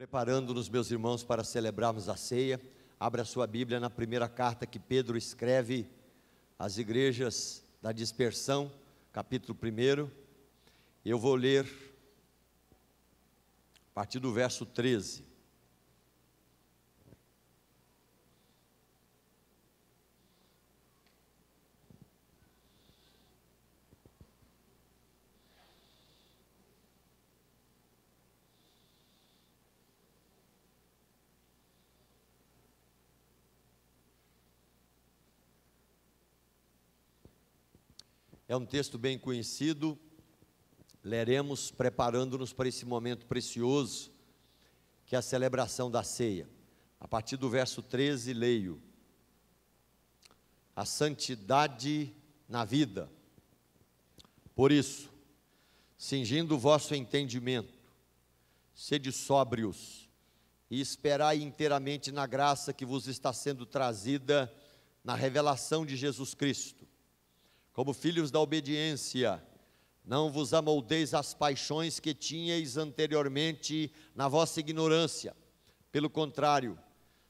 Preparando-nos, meus irmãos, para celebrarmos a ceia, abra sua Bíblia na primeira carta que Pedro escreve às igrejas da dispersão, capítulo 1. Eu vou ler a partir do verso 13. É um texto bem conhecido, leremos preparando-nos para esse momento precioso, que é a celebração da ceia. A partir do verso 13, leio: A santidade na vida. Por isso, cingindo o vosso entendimento, sede sóbrios e esperai inteiramente na graça que vos está sendo trazida na revelação de Jesus Cristo como filhos da obediência, não vos amoldeis às paixões que tinhais anteriormente na vossa ignorância. Pelo contrário,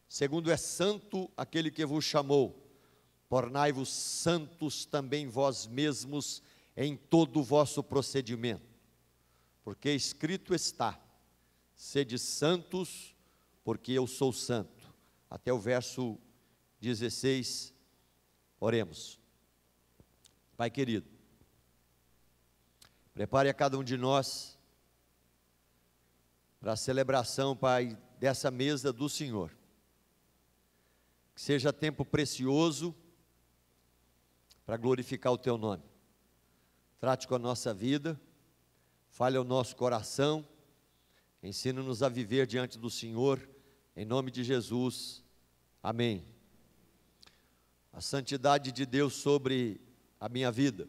segundo é santo aquele que vos chamou, tornai-vos santos também vós mesmos em todo o vosso procedimento. Porque escrito está: sede santos, porque eu sou santo. Até o verso 16, oremos. Pai querido, prepare a cada um de nós para a celebração, Pai, dessa mesa do Senhor. Que seja tempo precioso para glorificar o Teu nome. Trate com a nossa vida, fale ao nosso coração, ensina-nos a viver diante do Senhor, em nome de Jesus. Amém. A santidade de Deus sobre a minha vida.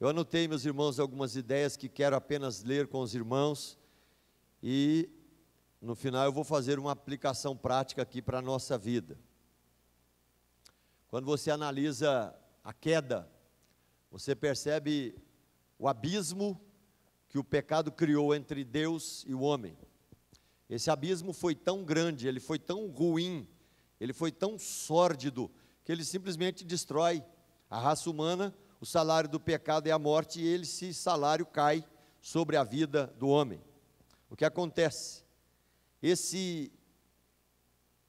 Eu anotei, meus irmãos, algumas ideias que quero apenas ler com os irmãos e no final eu vou fazer uma aplicação prática aqui para a nossa vida. Quando você analisa a queda, você percebe o abismo que o pecado criou entre Deus e o homem. Esse abismo foi tão grande, ele foi tão ruim, ele foi tão sórdido, que ele simplesmente destrói a raça humana, o salário do pecado é a morte, e esse salário cai sobre a vida do homem. O que acontece? Esse,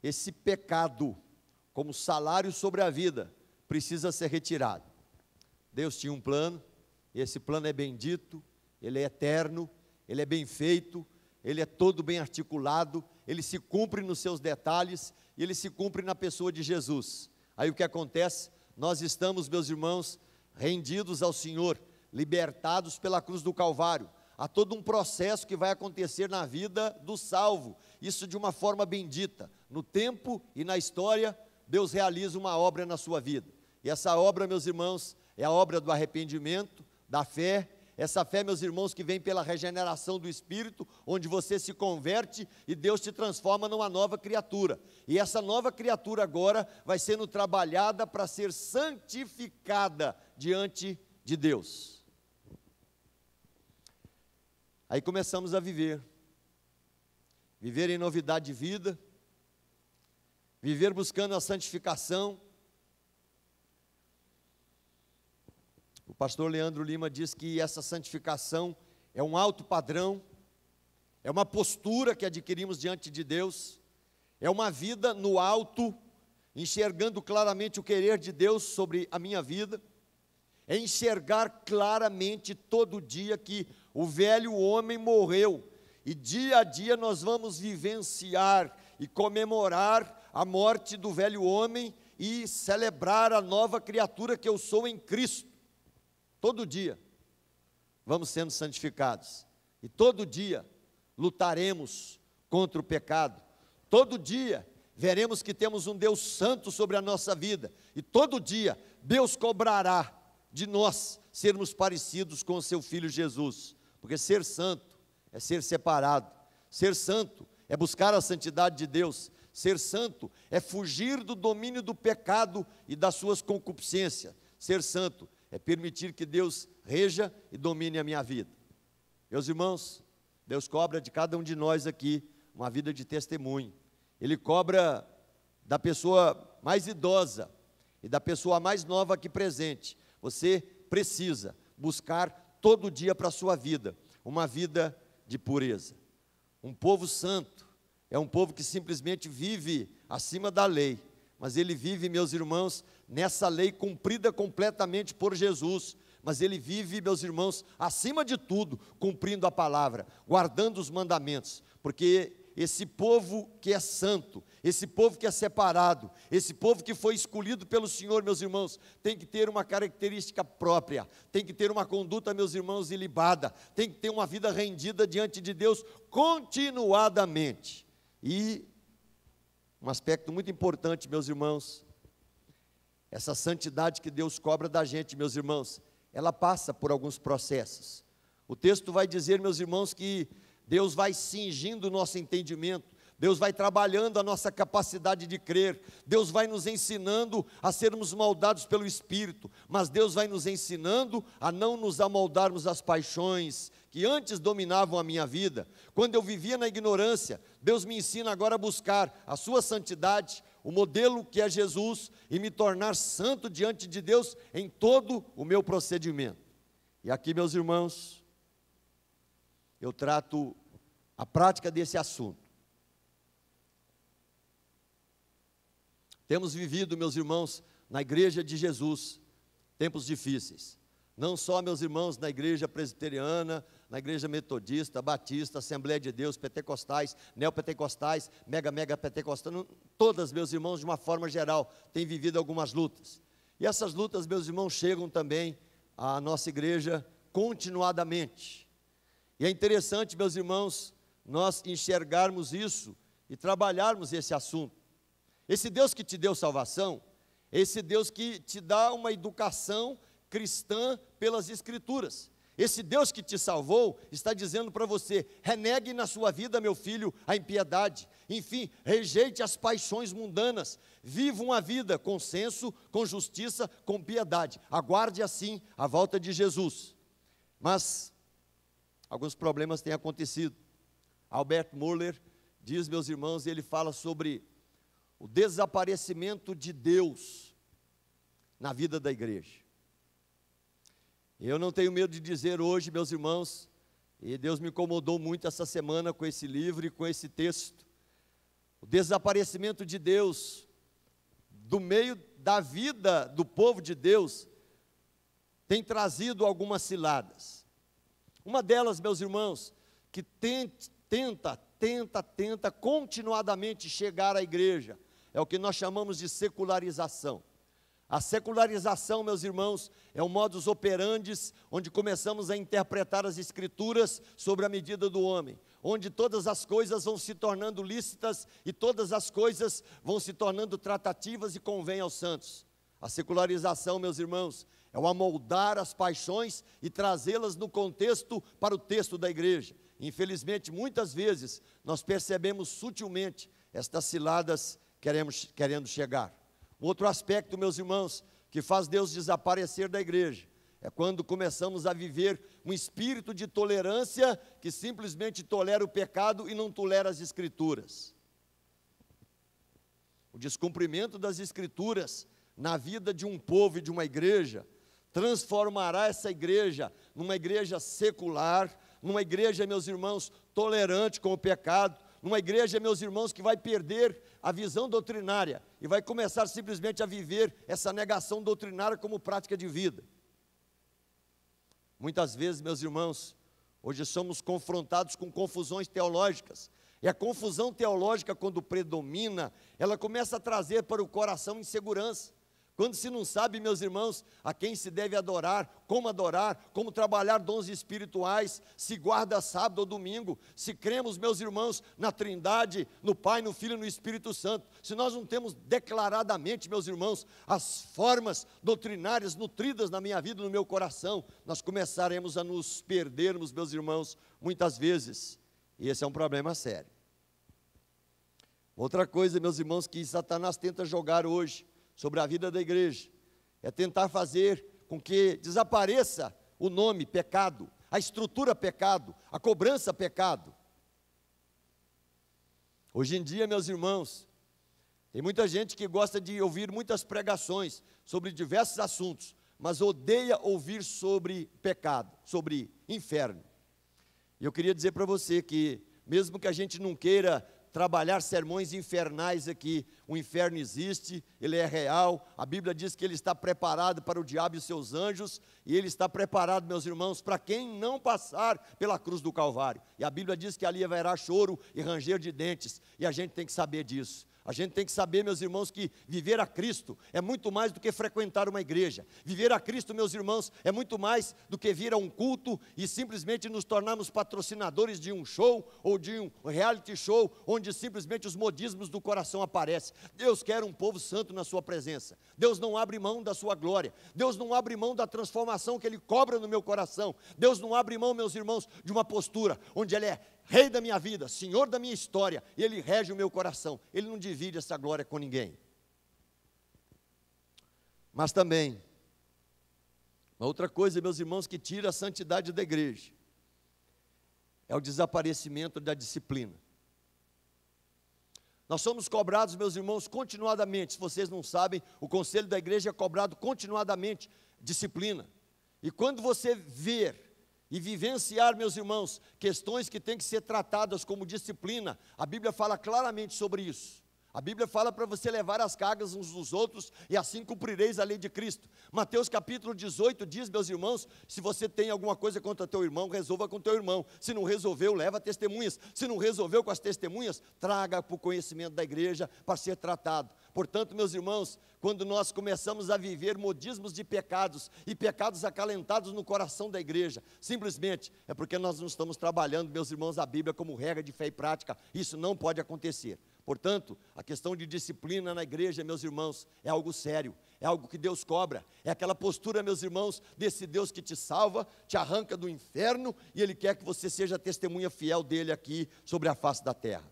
esse pecado, como salário sobre a vida, precisa ser retirado. Deus tinha um plano, esse plano é bendito, ele é eterno, ele é bem feito, ele é todo bem articulado, ele se cumpre nos seus detalhes e ele se cumpre na pessoa de Jesus. Aí o que acontece? Nós estamos, meus irmãos, rendidos ao Senhor, libertados pela cruz do Calvário. Há todo um processo que vai acontecer na vida do salvo, isso de uma forma bendita. No tempo e na história, Deus realiza uma obra na sua vida. E essa obra, meus irmãos, é a obra do arrependimento, da fé essa fé, meus irmãos, que vem pela regeneração do espírito, onde você se converte e Deus te transforma numa nova criatura. E essa nova criatura agora vai sendo trabalhada para ser santificada diante de Deus. Aí começamos a viver. Viver em novidade de vida, viver buscando a santificação O pastor Leandro Lima diz que essa santificação é um alto padrão, é uma postura que adquirimos diante de Deus, é uma vida no alto, enxergando claramente o querer de Deus sobre a minha vida, é enxergar claramente todo dia que o velho homem morreu e dia a dia nós vamos vivenciar e comemorar a morte do velho homem e celebrar a nova criatura que eu sou em Cristo. Todo dia vamos sendo santificados. E todo dia lutaremos contra o pecado. Todo dia veremos que temos um Deus santo sobre a nossa vida. E todo dia Deus cobrará de nós sermos parecidos com o seu filho Jesus. Porque ser santo é ser separado. Ser santo é buscar a santidade de Deus. Ser santo é fugir do domínio do pecado e das suas concupiscências. Ser santo é permitir que Deus reja e domine a minha vida. Meus irmãos, Deus cobra de cada um de nós aqui uma vida de testemunho. Ele cobra da pessoa mais idosa e da pessoa mais nova aqui presente. Você precisa buscar todo dia para a sua vida uma vida de pureza. Um povo santo é um povo que simplesmente vive acima da lei, mas ele vive, meus irmãos, nessa lei cumprida completamente por Jesus. Mas ele vive, meus irmãos, acima de tudo, cumprindo a palavra, guardando os mandamentos, porque esse povo que é santo, esse povo que é separado, esse povo que foi escolhido pelo Senhor, meus irmãos, tem que ter uma característica própria, tem que ter uma conduta, meus irmãos, ilibada, tem que ter uma vida rendida diante de Deus continuadamente. E um aspecto muito importante, meus irmãos, essa santidade que Deus cobra da gente, meus irmãos, ela passa por alguns processos. O texto vai dizer, meus irmãos, que Deus vai cingindo o nosso entendimento, Deus vai trabalhando a nossa capacidade de crer, Deus vai nos ensinando a sermos moldados pelo Espírito, mas Deus vai nos ensinando a não nos amoldarmos às paixões que antes dominavam a minha vida. Quando eu vivia na ignorância, Deus me ensina agora a buscar a Sua santidade, o modelo que é Jesus e me tornar santo diante de Deus em todo o meu procedimento. E aqui, meus irmãos, eu trato a prática desse assunto. Temos vivido, meus irmãos, na igreja de Jesus, tempos difíceis não só meus irmãos na igreja presbiteriana, na igreja metodista, batista, Assembleia de Deus, pentecostais, neopentecostais, mega, mega pentecostal, todos meus irmãos, de uma forma geral, têm vivido algumas lutas. E essas lutas, meus irmãos, chegam também à nossa igreja continuadamente. E é interessante, meus irmãos, nós enxergarmos isso e trabalharmos esse assunto. Esse Deus que te deu salvação, esse Deus que te dá uma educação cristã pelas Escrituras. Esse Deus que te salvou está dizendo para você: renegue na sua vida, meu filho, a impiedade. Enfim, rejeite as paixões mundanas. Viva uma vida com senso, com justiça, com piedade. Aguarde assim a volta de Jesus. Mas alguns problemas têm acontecido. Albert Muller diz, meus irmãos, ele fala sobre o desaparecimento de Deus na vida da igreja. Eu não tenho medo de dizer hoje, meus irmãos, e Deus me incomodou muito essa semana com esse livro e com esse texto. O desaparecimento de Deus do meio da vida do povo de Deus tem trazido algumas ciladas. Uma delas, meus irmãos, que tenta, tenta, tenta continuadamente chegar à igreja, é o que nós chamamos de secularização. A secularização, meus irmãos, é um modus operandis onde começamos a interpretar as escrituras sobre a medida do homem, onde todas as coisas vão se tornando lícitas e todas as coisas vão se tornando tratativas e convém aos santos. A secularização, meus irmãos, é o amoldar as paixões e trazê-las no contexto para o texto da igreja. Infelizmente, muitas vezes nós percebemos sutilmente estas ciladas queremos, querendo chegar. Outro aspecto, meus irmãos, que faz Deus desaparecer da igreja é quando começamos a viver um espírito de tolerância que simplesmente tolera o pecado e não tolera as escrituras. O descumprimento das escrituras na vida de um povo e de uma igreja transformará essa igreja numa igreja secular, numa igreja, meus irmãos, tolerante com o pecado, numa igreja, meus irmãos, que vai perder a visão doutrinária e vai começar simplesmente a viver essa negação doutrinária como prática de vida. Muitas vezes, meus irmãos, hoje somos confrontados com confusões teológicas. E a confusão teológica, quando predomina, ela começa a trazer para o coração insegurança. Quando se não sabe, meus irmãos, a quem se deve adorar, como adorar, como trabalhar dons espirituais, se guarda sábado ou domingo, se cremos, meus irmãos, na Trindade, no Pai, no Filho e no Espírito Santo, se nós não temos declaradamente, meus irmãos, as formas doutrinárias nutridas na minha vida, no meu coração, nós começaremos a nos perdermos, meus irmãos, muitas vezes. E esse é um problema sério. Outra coisa, meus irmãos, que Satanás tenta jogar hoje sobre a vida da igreja, é tentar fazer com que desapareça o nome pecado, a estrutura pecado, a cobrança pecado. Hoje em dia, meus irmãos, tem muita gente que gosta de ouvir muitas pregações sobre diversos assuntos, mas odeia ouvir sobre pecado, sobre inferno. E eu queria dizer para você que, mesmo que a gente não queira trabalhar sermões infernais aqui. O inferno existe, ele é real. A Bíblia diz que ele está preparado para o diabo e seus anjos, e ele está preparado, meus irmãos, para quem não passar pela cruz do Calvário. E a Bíblia diz que ali haverá choro e ranger de dentes, e a gente tem que saber disso. A gente tem que saber, meus irmãos, que viver a Cristo é muito mais do que frequentar uma igreja. Viver a Cristo, meus irmãos, é muito mais do que vir a um culto e simplesmente nos tornarmos patrocinadores de um show ou de um reality show onde simplesmente os modismos do coração aparecem. Deus quer um povo santo na sua presença. Deus não abre mão da sua glória. Deus não abre mão da transformação que ele cobra no meu coração. Deus não abre mão, meus irmãos, de uma postura onde ele é Rei da minha vida, Senhor da minha história, Ele rege o meu coração, Ele não divide essa glória com ninguém. Mas também, uma outra coisa, meus irmãos, que tira a santidade da igreja é o desaparecimento da disciplina. Nós somos cobrados, meus irmãos, continuadamente. Se vocês não sabem, o conselho da igreja é cobrado continuadamente disciplina. E quando você ver e vivenciar, meus irmãos, questões que têm que ser tratadas como disciplina. A Bíblia fala claramente sobre isso. A Bíblia fala para você levar as cargas uns dos outros e assim cumprireis a lei de Cristo. Mateus capítulo 18 diz, meus irmãos, se você tem alguma coisa contra teu irmão, resolva com teu irmão. Se não resolveu, leva testemunhas. Se não resolveu com as testemunhas, traga para o conhecimento da igreja para ser tratado. Portanto, meus irmãos, quando nós começamos a viver modismos de pecados e pecados acalentados no coração da igreja, simplesmente é porque nós não estamos trabalhando, meus irmãos, a Bíblia como regra de fé e prática. Isso não pode acontecer. Portanto, a questão de disciplina na igreja, meus irmãos, é algo sério, é algo que Deus cobra, é aquela postura, meus irmãos, desse Deus que te salva, te arranca do inferno e Ele quer que você seja testemunha fiel dele aqui sobre a face da terra.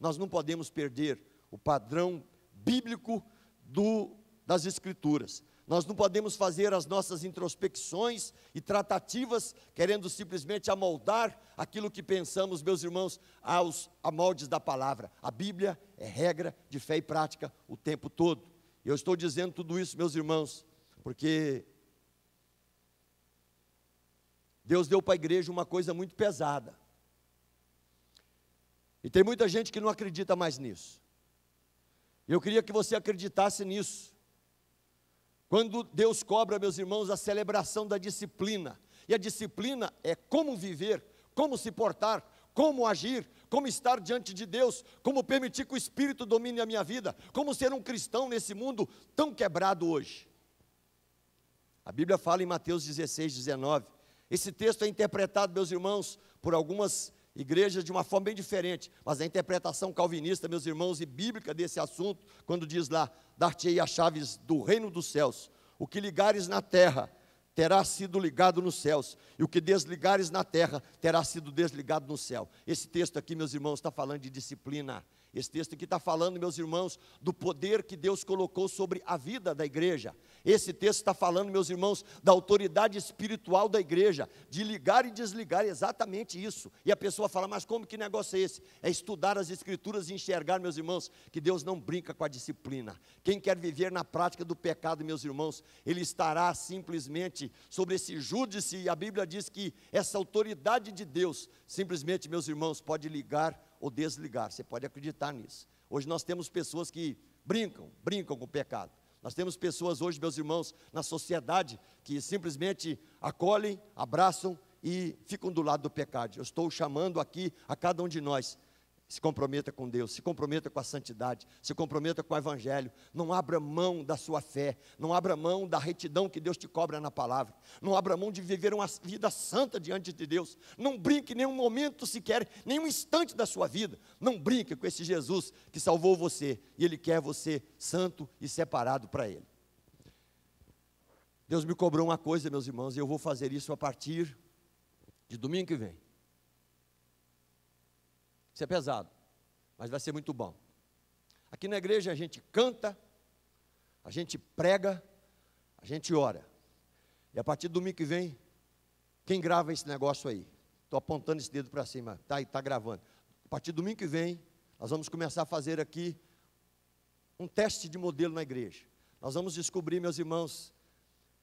Nós não podemos perder o padrão bíblico do, das Escrituras. Nós não podemos fazer as nossas introspecções e tratativas querendo simplesmente amoldar aquilo que pensamos, meus irmãos, aos moldes da palavra. A Bíblia é regra de fé e prática o tempo todo. Eu estou dizendo tudo isso, meus irmãos, porque Deus deu para a igreja uma coisa muito pesada. E tem muita gente que não acredita mais nisso. Eu queria que você acreditasse nisso quando Deus cobra, meus irmãos, a celebração da disciplina, e a disciplina é como viver, como se portar, como agir, como estar diante de Deus, como permitir que o Espírito domine a minha vida, como ser um cristão nesse mundo tão quebrado hoje. A Bíblia fala em Mateus 16, 19. Esse texto é interpretado, meus irmãos, por algumas igreja de uma forma bem diferente, mas a interpretação calvinista, meus irmãos, e bíblica desse assunto, quando diz lá: Dar-te-ei as chaves do reino dos céus, o que ligares na terra terá sido ligado nos céus, e o que desligares na terra terá sido desligado no céu. Esse texto aqui, meus irmãos, está falando de disciplina esse texto aqui está falando, meus irmãos, do poder que Deus colocou sobre a vida da igreja. Esse texto está falando, meus irmãos, da autoridade espiritual da igreja, de ligar e desligar, exatamente isso. E a pessoa fala, mas como que negócio é esse? É estudar as escrituras e enxergar, meus irmãos, que Deus não brinca com a disciplina. Quem quer viver na prática do pecado, meus irmãos, ele estará simplesmente sobre esse júdice, e a Bíblia diz que essa autoridade de Deus, simplesmente, meus irmãos, pode ligar ou desligar. Você pode acreditar nisso. Hoje nós temos pessoas que brincam, brincam com o pecado. Nós temos pessoas hoje, meus irmãos, na sociedade que simplesmente acolhem, abraçam e ficam do lado do pecado. Eu estou chamando aqui a cada um de nós se comprometa com Deus, se comprometa com a santidade, se comprometa com o Evangelho. Não abra mão da sua fé, não abra mão da retidão que Deus te cobra na palavra, não abra mão de viver uma vida santa diante de Deus. Não brinque nenhum momento sequer, nenhum instante da sua vida. Não brinque com esse Jesus que salvou você e Ele quer você santo e separado para Ele. Deus me cobrou uma coisa, meus irmãos, e eu vou fazer isso a partir de domingo que vem. Isso é pesado, mas vai ser muito bom. Aqui na igreja a gente canta, a gente prega, a gente ora. E a partir do domingo que vem, quem grava esse negócio aí? Estou apontando esse dedo para cima, tá? E tá gravando. A partir do domingo que vem, nós vamos começar a fazer aqui um teste de modelo na igreja. Nós vamos descobrir, meus irmãos,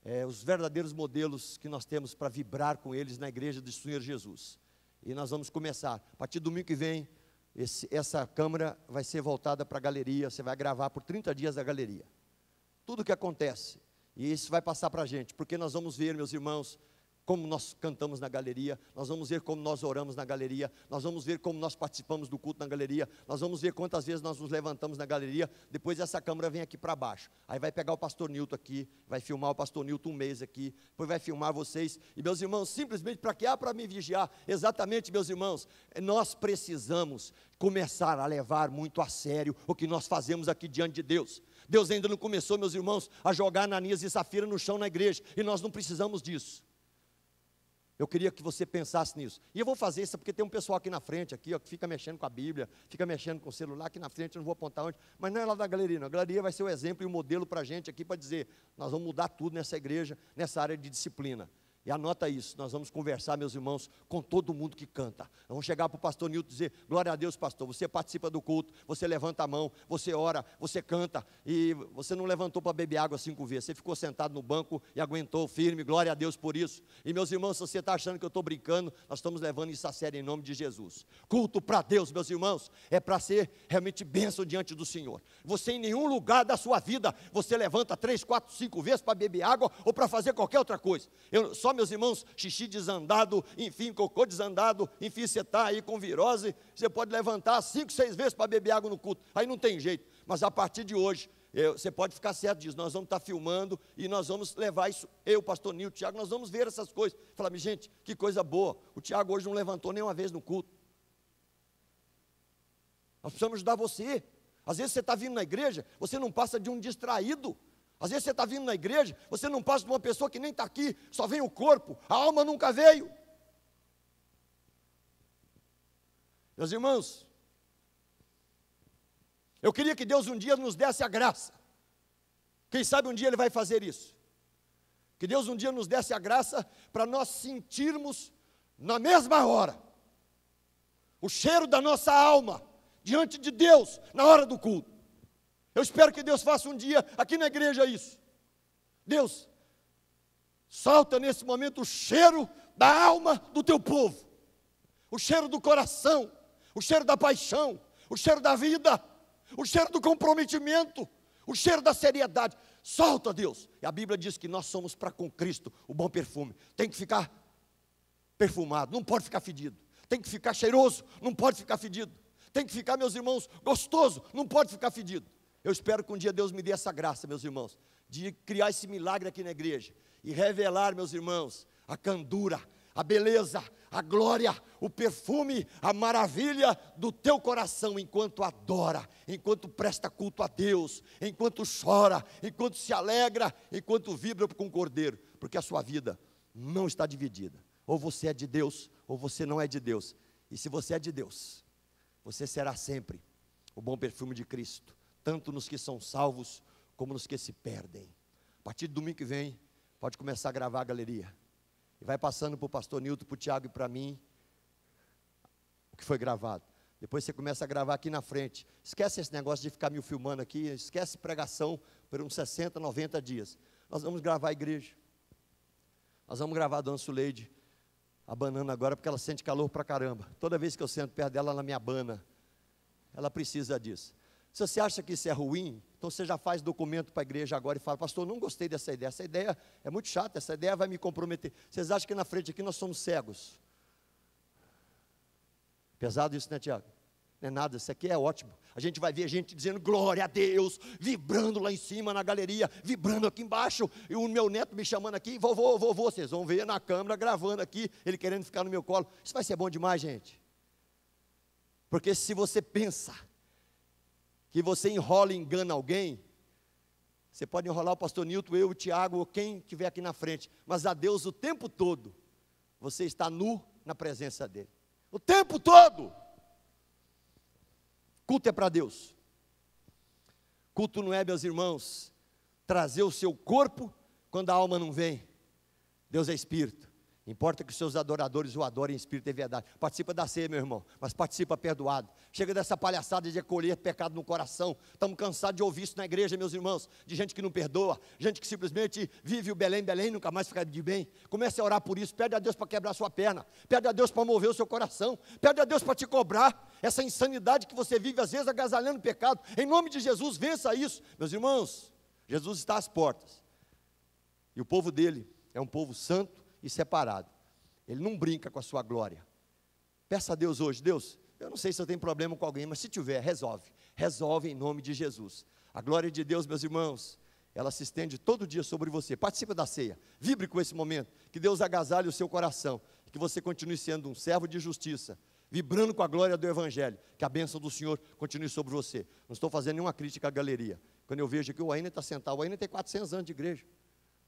é, os verdadeiros modelos que nós temos para vibrar com eles na igreja do Senhor Jesus e nós vamos começar. A partir do domingo que vem, esse, essa câmera vai ser voltada para a galeria, você vai gravar por 30 dias a galeria. Tudo o que acontece. E isso vai passar para a gente, porque nós vamos ver, meus irmãos, como nós cantamos na galeria, nós vamos ver como nós oramos na galeria, nós vamos ver como nós participamos do culto na galeria, nós vamos ver quantas vezes nós nos levantamos na galeria, depois essa câmera vem aqui para baixo. Aí vai pegar o pastor Nilton aqui, vai filmar o pastor Nilton um mês aqui, depois vai filmar vocês. E meus irmãos, simplesmente para que há ah, para me vigiar, exatamente, meus irmãos, nós precisamos começar a levar muito a sério o que nós fazemos aqui diante de Deus. Deus ainda não começou, meus irmãos, a jogar Ananias e Safira no chão na igreja, e nós não precisamos disso. Eu queria que você pensasse nisso. E eu vou fazer isso porque tem um pessoal aqui na frente, aqui, ó, que fica mexendo com a Bíblia, fica mexendo com o celular aqui na frente, eu não vou apontar onde, mas não é lá da galeria, não. A galeria vai ser o exemplo e o modelo para a gente aqui para dizer: nós vamos mudar tudo nessa igreja, nessa área de disciplina. E anota isso, nós vamos conversar, meus irmãos, com todo mundo que canta. vamos chegar para o pastor Nilton e dizer: Glória a Deus, pastor, você participa do culto, você levanta a mão, você ora, você canta, e você não levantou para beber água cinco vezes, você ficou sentado no banco e aguentou firme, glória a Deus por isso. E meus irmãos, se você está achando que eu estou brincando, nós estamos levando isso a sério em nome de Jesus. Culto para Deus, meus irmãos, é para ser realmente bênção diante do Senhor. Você em nenhum lugar da sua vida, você levanta três, quatro, cinco vezes para beber água ou para fazer qualquer outra coisa. Eu, só meus irmãos, xixi desandado, enfim, cocô desandado, enfim, você está aí com virose, você pode levantar cinco, seis vezes para beber água no culto. Aí não tem jeito. Mas a partir de hoje, eu, você pode ficar certo disso, nós vamos estar tá filmando e nós vamos levar isso, eu, pastor Nil, Tiago, nós vamos ver essas coisas. Falar, gente, que coisa boa, o Tiago hoje não levantou nenhuma vez no culto. Nós precisamos ajudar você. Às vezes você está vindo na igreja, você não passa de um distraído, às vezes você está vindo na igreja, você não passa de uma pessoa que nem está aqui, só vem o corpo, a alma nunca veio. Meus irmãos, eu queria que Deus um dia nos desse a graça. Quem sabe um dia Ele vai fazer isso. Que Deus um dia nos desse a graça para nós sentirmos na mesma hora o cheiro da nossa alma diante de Deus na hora do culto. Eu espero que Deus faça um dia aqui na igreja isso. Deus, solta nesse momento o cheiro da alma do teu povo, o cheiro do coração, o cheiro da paixão, o cheiro da vida, o cheiro do comprometimento, o cheiro da seriedade. Solta, Deus. E a Bíblia diz que nós somos para com Cristo o bom perfume. Tem que ficar perfumado, não pode ficar fedido. Tem que ficar cheiroso, não pode ficar fedido. Tem que ficar, meus irmãos, gostoso, não pode ficar fedido. Eu espero que um dia Deus me dê essa graça, meus irmãos, de criar esse milagre aqui na igreja e revelar, meus irmãos, a candura, a beleza, a glória, o perfume, a maravilha do teu coração enquanto adora, enquanto presta culto a Deus, enquanto chora, enquanto se alegra, enquanto vibra com o cordeiro, porque a sua vida não está dividida. Ou você é de Deus, ou você não é de Deus. E se você é de Deus, você será sempre o bom perfume de Cristo, tanto nos que são salvos como nos que se perdem. A partir do domingo que vem, pode começar a gravar a galeria. E vai passando para o pastor Nilton, para o Tiago e para mim, o que foi gravado. Depois você começa a gravar aqui na frente. Esquece esse negócio de ficar me filmando aqui, esquece pregação por uns 60, 90 dias. Nós vamos gravar a igreja. Nós vamos gravar a Dona Suleide abanando agora porque ela sente calor pra caramba. Toda vez que eu sento perto dela, ela me abana. Ela precisa disso. Se você acha que isso é ruim, então você já faz documento para a igreja agora e fala, pastor, não gostei dessa ideia, essa ideia é muito chata, essa ideia vai me comprometer. Vocês acham que na frente aqui nós somos cegos? Pesado isso, né, Tiago? Não é nada, isso aqui é ótimo. A gente vai ver gente dizendo glória a Deus, vibrando lá em cima na galeria, vibrando aqui embaixo, e o meu neto me chamando aqui, vovô, vovô, vocês vão ver na câmera gravando aqui, ele querendo ficar no meu colo. Isso vai ser bom demais, gente. Porque se você pensa que você enrola e engana alguém, você pode enrolar o pastor Nilton, eu, o Tiago, ou quem estiver aqui na frente, mas a Deus o tempo todo, você está nu na presença dEle. O tempo todo! Culto é para Deus. Culto não é, meus irmãos, trazer o seu corpo quando a alma não vem. Deus é espírito. Importa que os seus adoradores o adorem em espírito e verdade. Participa da ceia, meu irmão, mas participa perdoado. Chega dessa palhaçada de acolher pecado no coração. Estamos cansados de ouvir isso na igreja, meus irmãos, de gente que não perdoa, gente que simplesmente vive o Belém, Belém, nunca mais fica de bem. Comece a orar por isso, pede a Deus para quebrar sua perna, pede a Deus para mover o seu coração, pede a Deus para te cobrar essa insanidade que você vive, às vezes agasalhando pecado. Em nome de Jesus, vença isso, meus irmãos. Jesus está às portas. E o povo dele é um povo santo e separado. Ele não brinca com a sua glória. Peça a Deus hoje, Deus, eu não sei se eu tenho problema com alguém, mas se tiver, resolve. Resolve em nome de Jesus. A glória de Deus, meus irmãos, ela se estende todo dia sobre você. Participe da ceia, vibre com esse momento. Que Deus agasalhe o seu coração, que você continue sendo um servo de justiça, vibrando com a glória do Evangelho. Que a bênção do Senhor continue sobre você. Não estou fazendo nenhuma crítica à galeria. Quando eu vejo que o Aina está sentado, o Aina tem 400 anos de igreja.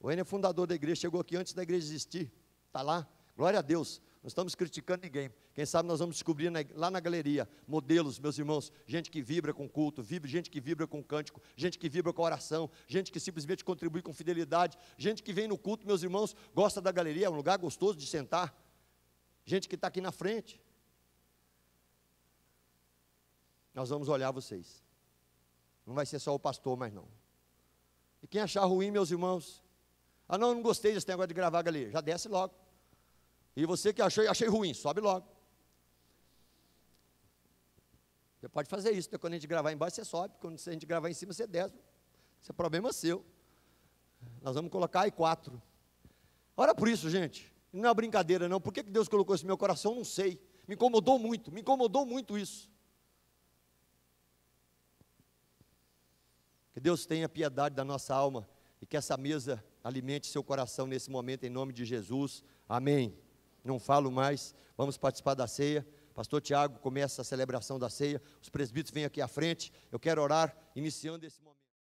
O Enio é fundador da igreja, chegou aqui antes da igreja existir. Está lá. Glória a Deus. Não estamos criticando ninguém. Quem sabe nós vamos descobrir na, lá na galeria modelos, meus irmãos, gente que vibra com culto, vibra, gente que vibra com cântico, gente que vibra com oração, gente que simplesmente contribui com fidelidade, gente que vem no culto, meus irmãos, gosta da galeria, é um lugar gostoso de sentar. Gente que está aqui na frente. Nós vamos olhar vocês. Não vai ser só o pastor, mas não. E quem achar ruim, meus irmãos, ah, não, não gostei desse negócio de gravar ali. Já desce logo. E você que achou, achei ruim, sobe logo. Você pode fazer isso, né? quando a gente gravar embaixo, você sobe, quando a gente gravar em cima, você desce. Isso é problema seu. Nós vamos colocar aí quatro. Ora por isso, gente. Não é brincadeira, não. Por que Deus colocou isso no meu coração? Não sei. Me incomodou muito, me incomodou muito isso. Que Deus tenha piedade da nossa alma e que essa mesa Alimente seu coração nesse momento em nome de Jesus. Amém. Não falo mais. Vamos participar da ceia. Pastor Tiago começa a celebração da ceia. Os presbíteros vêm aqui à frente. Eu quero orar iniciando esse momento.